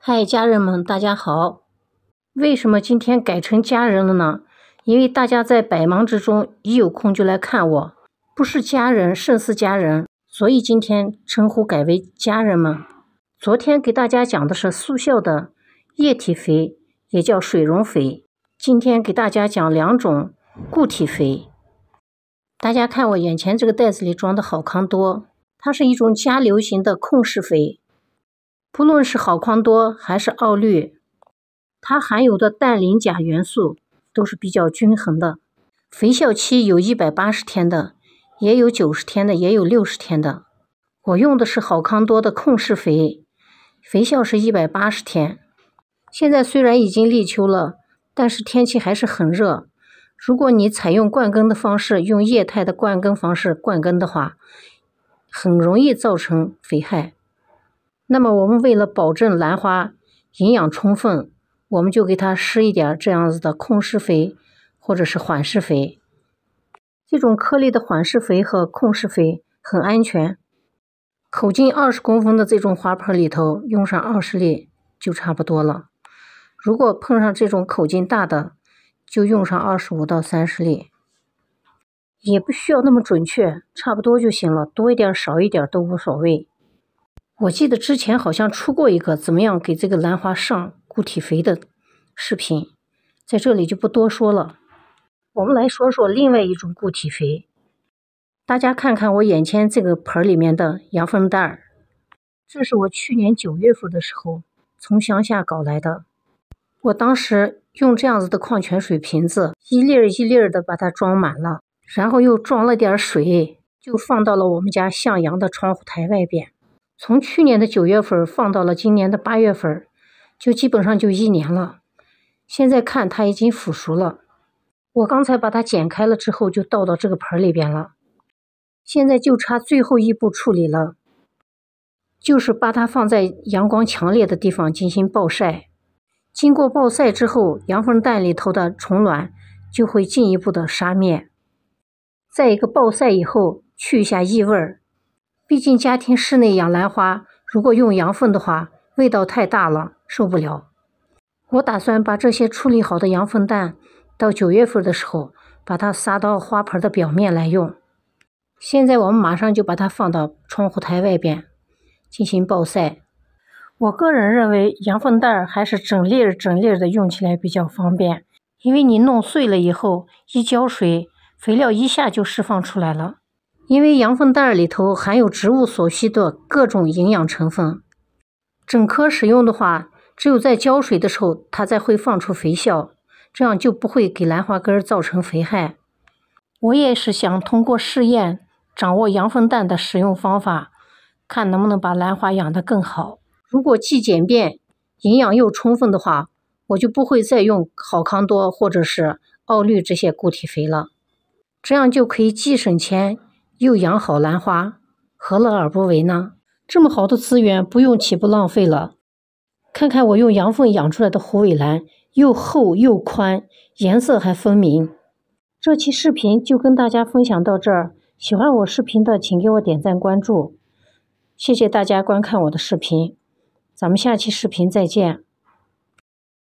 嗨，家人们，大家好！为什么今天改成家人了呢？因为大家在百忙之中一有空就来看我，不是家人胜似家人，所以今天称呼改为家人们。昨天给大家讲的是速效的液体肥，也叫水溶肥。今天给大家讲两种固体肥。大家看我眼前这个袋子里装的好康多，它是一种加流行的控释肥。不论是好康多还是奥绿，它含有的氮、磷、钾元素都是比较均衡的。肥效期有一百八十天的，也有九十天的，也有六十天的。我用的是好康多的控释肥，肥效是一百八十天。现在虽然已经立秋了，但是天气还是很热。如果你采用灌根的方式，用液态的灌根方式灌根的话，很容易造成肥害。那么，我们为了保证兰花营养充分，我们就给它施一点这样子的控释肥或者是缓释肥。这种颗粒的缓释肥和控释肥很安全。口径二十公分的这种花盆里头，用上二十粒就差不多了。如果碰上这种口径大的，就用上二十五到三十粒，也不需要那么准确，差不多就行了，多一点少一点都无所谓。我记得之前好像出过一个怎么样给这个兰花上固体肥的视频，在这里就不多说了。我们来说说另外一种固体肥。大家看看我眼前这个盆里面的羊粪蛋儿，这是我去年九月份的时候从乡下搞来的。我当时用这样子的矿泉水瓶子，一粒儿一粒儿的把它装满了，然后又装了点水，就放到了我们家向阳的窗户台外边。从去年的九月份放到了今年的八月份，就基本上就一年了。现在看它已经腐熟了，我刚才把它剪开了之后，就倒到这个盆里边了。现在就差最后一步处理了，就是把它放在阳光强烈的地方进行暴晒。经过暴晒之后，羊粪蛋里头的虫卵就会进一步的杀灭。再一个暴晒以后，去一下异味儿。毕竟家庭室内养兰花，如果用羊粪的话，味道太大了，受不了。我打算把这些处理好的羊粪蛋，到九月份的时候，把它撒到花盆的表面来用。现在我们马上就把它放到窗户台外边进行暴晒。我个人认为，羊粪蛋儿还是整粒儿整粒儿的用起来比较方便，因为你弄碎了以后，一浇水，肥料一下就释放出来了。因为羊粪蛋里头含有植物所需的各种营养成分，整颗使用的话，只有在浇水的时候它才会放出肥效，这样就不会给兰花根造成肥害。我也是想通过试验掌握羊粪蛋的使用方法，看能不能把兰花养得更好。如果既简便、营养又充分的话，我就不会再用好康多或者是奥绿这些固体肥了，这样就可以既省钱。又养好兰花，何乐而不为呢？这么好的资源不用，岂不浪费了？看看我用羊粪养出来的虎尾兰，又厚又宽，颜色还分明。这期视频就跟大家分享到这儿，喜欢我视频的请给我点赞关注，谢谢大家观看我的视频，咱们下期视频再见。